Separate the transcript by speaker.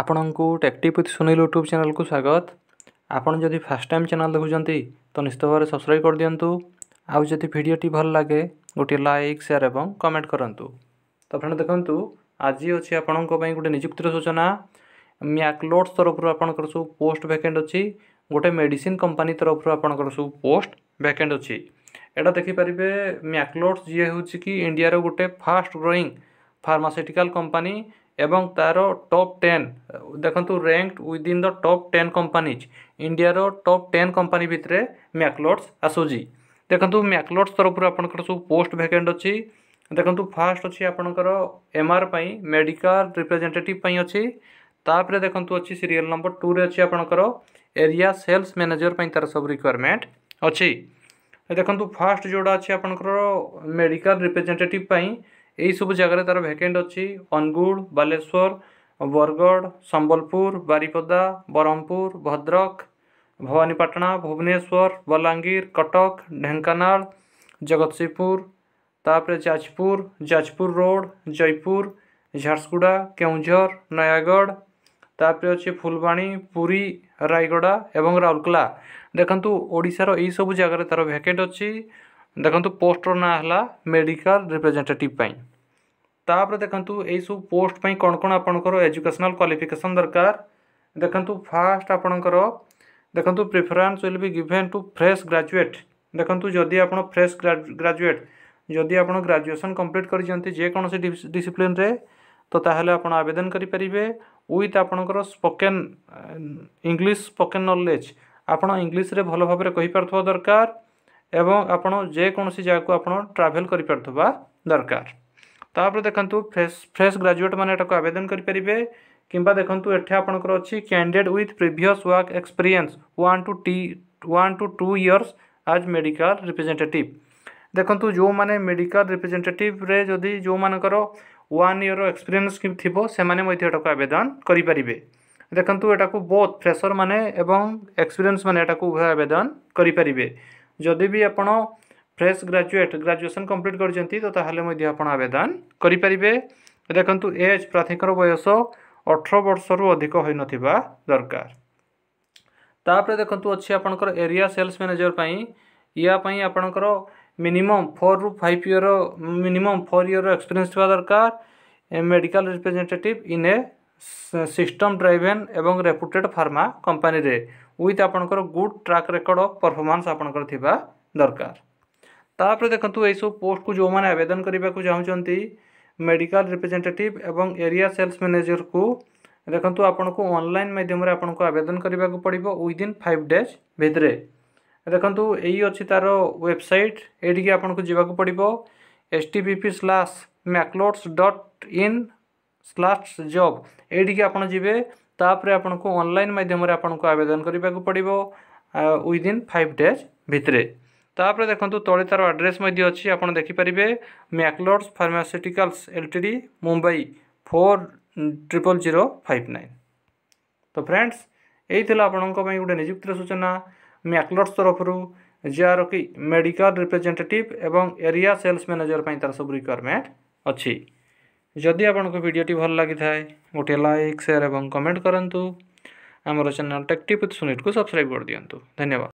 Speaker 1: ଆପଣଙ୍କୁ ଟେକ୍ଟିଭ୍ with Sunil YouTube ଚ୍ୟାନେଲ୍କୁ ସ୍ୱାଗତ ଆପଣ ଯଦି ଫାର୍ଷ୍ଟ ଟାଇମ୍ ଚ୍ୟାନେଲ୍ ଦେଖୁଛନ୍ତି ତ ନିଶ୍ଚିତ ଭାବରେ ସବସ୍କ୍ରାଇବ୍ କରିଦିଅନ୍ତୁ ଆଉ ଯଦି ଭିଡ଼ିଓଟି ଭଲ ଲାଗେ ଗୋଟିଏ ଲାଇକ୍ ସେୟାର୍ ଏବଂ କମେଣ୍ଟ କରନ୍ତୁ ତ ଫ୍ରେଣ୍ଡ ଦେଖନ୍ତୁ ଆଜି ଅଛି ଆପଣଙ୍କ ପାଇଁ ଗୋଟେ ନିଯୁକ୍ତିର ସୂଚନା ମ୍ୟାକ୍ଲୋଡ଼୍ସ ତରଫରୁ ଆପଣଙ୍କର ସବୁ ପୋଷ୍ଟ ଭ୍ୟାକେଣ୍ଟ ଅଛି ଗୋଟେ ମେଡ଼ିସିନ୍ କମ୍ପାନୀ ତରଫରୁ ଆପଣଙ୍କର ସବୁ ପୋଷ୍ଟ ଭ୍ୟାକେଣ୍ଟ ଅଛି ଏଇଟା ଦେଖିପାରିବେ ମ୍ୟାକ୍ଲୋଡ଼୍ସ ଯିଏ ହେଉଛି କି ଇଣ୍ଡିଆର ଗୋଟେ ଫାଷ୍ଟ ଗ୍ରୋଇଂ ଫାର୍ମାସିଟିକାଲ କମ୍ପାନୀ ଏବଂ ତା'ର ଟପ୍ ଟେନ୍ ଦେଖନ୍ତୁ ranked within the top ten companies ଇଣ୍ଡିଆର ଟପ୍ ଟେନ୍ କମ୍ପାନୀ ଭିତରେ ମ୍ୟାକ୍ଲୋଡ଼୍ସ ଆସୁଛି ଦେଖନ୍ତୁ ମ୍ୟାକ୍ଲୋଡ଼୍ସ ତରଫରୁ ଆପଣଙ୍କର ସବୁ ପୋଷ୍ଟ ଭ୍ୟାକେଣ୍ଟ ଅଛି ଦେଖନ୍ତୁ ଫାର୍ଷ୍ଟ ଅଛି ଆପଣଙ୍କର ଏମ୍ ଆର୍ ପାଇଁ ମେଡ଼ିକାଲ ରିପ୍ରେଜେଣ୍ଟେଟିଭ୍ ପାଇଁ ଅଛି ତାପରେ ଦେଖନ୍ତୁ ଅଛି ସିରିଏଲ୍ ନମ୍ବର ଟୁରେ ଅଛି ଆପଣଙ୍କର ଏରିଆ ସେଲ୍ସ ମ୍ୟାନେଜର ପାଇଁ ତା'ର ସବୁ ରିକ୍ୱାରମେଣ୍ଟ ଅଛି ଦେଖନ୍ତୁ ଫାର୍ଷ୍ଟ ଯେଉଁଟା ଅଛି ଆପଣଙ୍କର ମେଡ଼ିକାଲ ରିପ୍ରେଜେଣ୍ଟେଟିଭ୍ ପାଇଁ ଏହିସବୁ ଜାଗାରେ ତା'ର ଭ୍ୟାକେଣ୍ଟ ଅଛି ଅନୁଗୁଳ ବାଲେଶ୍ୱର ବରଗଡ଼ ସମ୍ବଲପୁର ବାରିପଦା ବ୍ରହ୍ମପୁର ଭଦ୍ରକ ଭବାନୀପାଟଣା ଭୁବନେଶ୍ୱର ବଲାଙ୍ଗୀର କଟକ ଢେଙ୍କାନାଳ ଜଗତସିଂହପୁର ତାପରେ ଯାଜପୁର ଯାଜପୁର ରୋଡ଼ ଜୟପୁର ଝାରସୁଗୁଡ଼ା କେଉଁଝର ନୟାଗଡ଼ ତାପରେ ଅଛି ଫୁଲବାଣୀ ପୁରୀ ରାୟଗଡ଼ା ଏବଂ ରାଉରକେଲା ଦେଖନ୍ତୁ ଓଡ଼ିଶାର ଏହିସବୁ ଜାଗାରେ ତା'ର ଭ୍ୟାକେଣ୍ଟ ଅଛି ଦେଖନ୍ତୁ ପୋଷ୍ଟର ନାଁ ହେଲା ମେଡ଼ିକାଲ ରିପ୍ରେଜେଣ୍ଟେଟିଭ୍ ପାଇଁ ତାପରେ ଦେଖନ୍ତୁ ଏଇସବୁ ପୋଷ୍ଟ ପାଇଁ କ'ଣ କ'ଣ ଆପଣଙ୍କର ଏଜୁକେସନାଲ୍ କ୍ୱାଲିଫିକେସନ୍ ଦରକାର ଦେଖନ୍ତୁ ଫାଷ୍ଟ ଆପଣଙ୍କର ଦେଖନ୍ତୁ preference will be given to fresh graduate ଦେଖନ୍ତୁ ଯଦି ଆପଣ ଫ୍ରେଶ୍ ଗ୍ରାଜୁଏଟ୍ ଯଦି ଆପଣ ଗ୍ରାଜୁଏସନ୍ କମ୍ପ୍ଲିଟ୍ କରିଛନ୍ତି ଯେକୌଣସି ଡିସିପ୍ଲିନ୍ରେ ତ ତାହେଲେ ଆପଣ ଆବେଦନ କରିପାରିବେ ୱିଥ୍ ଆପଣଙ୍କର ସ୍ପୋକେନ୍ ଇଂଲିଶ ସ୍ପୋକେନ୍ ନଲେଜ୍ ଆପଣ ଇଂଲିଶରେ ଭଲ ଭାବରେ କହିପାରୁଥିବା ଦରକାର এবং আপনার যেকোনসি জায়গাকে আপনার ট্রাভেল করে পারুবা দরকার তাপরে দেখুন ফ্রেশ ফ্রেশ গ্রাজুয়েট মানে এটা আবেদন করে পারে কিংবা দেখুন এটি আপনার অছি candidate with previous work experience one to টি ওয়ান টু টু ইয়র্স আজ মেডিকাল রিপ্রেজেটেটিভ দেখুন যে মেডিকাল রিপ্রেজেটেটিভ্রে যদি যে ওয়ান ইয়র এক্সপিরিয়েন্স থিব সেমানে মধ্যে এটাকে আবেদন করে পারে দেখুন এটা বোথ ফ্রেসর মানে এবং এক্সপিরিয়েন্স মানে এটা উভয় আবেদন করে পারে ଯଦି ବି ଆପଣ ଫ୍ରେଶ୍ ଗ୍ରାଜୁଏଟ୍ ଗ୍ରାଜୁଏସନ୍ କମ୍ପ୍ଲିଟ୍ କରିଛନ୍ତି ତ ତାହେଲେ ମଧ୍ୟ ଆପଣ ଆବେଦନ କରିପାରିବେ ଦେଖନ୍ତୁ ଏଜ୍ ପ୍ରାର୍ଥୀଙ୍କର ବୟସ ଅଠର ବର୍ଷରୁ ଅଧିକ ହୋଇନଥିବା ଦରକାର ତାପରେ ଦେଖନ୍ତୁ ଅଛି ଆପଣଙ୍କର ଏରିଆ ସେଲ୍ସ ମ୍ୟାନେଜର ପାଇଁ ୟା ପାଇଁ ଆପଣଙ୍କର ମିନିମମ୍ ଫୋର୍ରୁ ଫାଇଭ୍ ଇୟର ମିନିମମ୍ ଫୋର୍ ଇୟରର ଏକ୍ସପିରିଏନ୍ସ ଥିବା ଦରକାର medical representative in a system driven ଏବଂ ରେପୁଟେଡ଼୍ ଫାର୍ମା କମ୍ପାନୀରେ ୱିଥ୍ ଆପଣଙ୍କର good track record of performance ଆପଣଙ୍କର ଥିବା ଦରକାର ତାପରେ ଦେଖନ୍ତୁ ଏହିସବୁ ପୋଷ୍ଟକୁ ଯେଉଁମାନେ ଆବେଦନ କରିବାକୁ ଚାହୁଁଛନ୍ତି ମେଡ଼ିକାଲ ରିପ୍ରେଜେଣ୍ଟେଟିଭ୍ ଏବଂ ଏରିଆ ସେଲ୍ସ ମ୍ୟାନେଜରକୁ ଦେଖନ୍ତୁ ଆପଣଙ୍କୁ ଅନଲାଇନ୍ ମାଧ୍ୟମରେ ଆପଣଙ୍କୁ ଆବେଦନ କରିବାକୁ ପଡ଼ିବ ୱିଦିନ୍ ଫାଇଭ୍ ଡେଜ୍ ଭିତରେ ଦେଖନ୍ତୁ ଏଇ ଅଛି ତା'ର ୱେବସାଇଟ୍ ଏଇଠିକି ଆପଣଙ୍କୁ ଯିବାକୁ ପଡ଼ିବ H T T P slash Macleods dot in slash job ଏଇଠିକି ଆପଣ ଯିବେ ତାପରେ ଆପଣଙ୍କୁ ଅନଲାଇନ୍ ମାଧ୍ୟମରେ ଆପଣଙ୍କୁ ଆବେଦନ କରିବାକୁ ପଡ଼ିବ ୱିଦିନ୍ ଫାଇଭ୍ ଡେଜ୍ ଭିତରେ ତାପରେ ଦେଖନ୍ତୁ ତଳେ ତା'ର ଆଡ୍ରେସ୍ ମଧ୍ୟ ଅଛି ଆପଣ ଦେଖିପାରିବେ Macleods pharmaceuticals L T D Mumbai four triple zero five nine ତ ଫ୍ରେଣ୍ଡସ୍ ଏଇ ଥିଲା ଆପଣଙ୍କ ପାଇଁ ଗୋଟେ ନିଯୁକ୍ତିର ସୂଚନା ମ୍ୟାକ୍ଲୋଡ଼୍ସ ତରଫରୁ ଯାହାର କି ମେଡ଼ିକାଲ ରିପ୍ରେଜେଣ୍ଟେଟିଭ୍ ଏବଂ ଏରିଆ ସେଲ୍ସ ମ୍ୟାନେଜର ପାଇଁ ତା'ର ସବୁ ରିକ୍ୱାରମେଣ୍ଟ ଅଛି जदि आपण को भिडटी भल लगी थाए गोटे लाइक सेयार और कमेंट करूँ आमर चैनल टेक्टिप सुनिट को सब्सक्राइब कर दिंटू धन्यवाद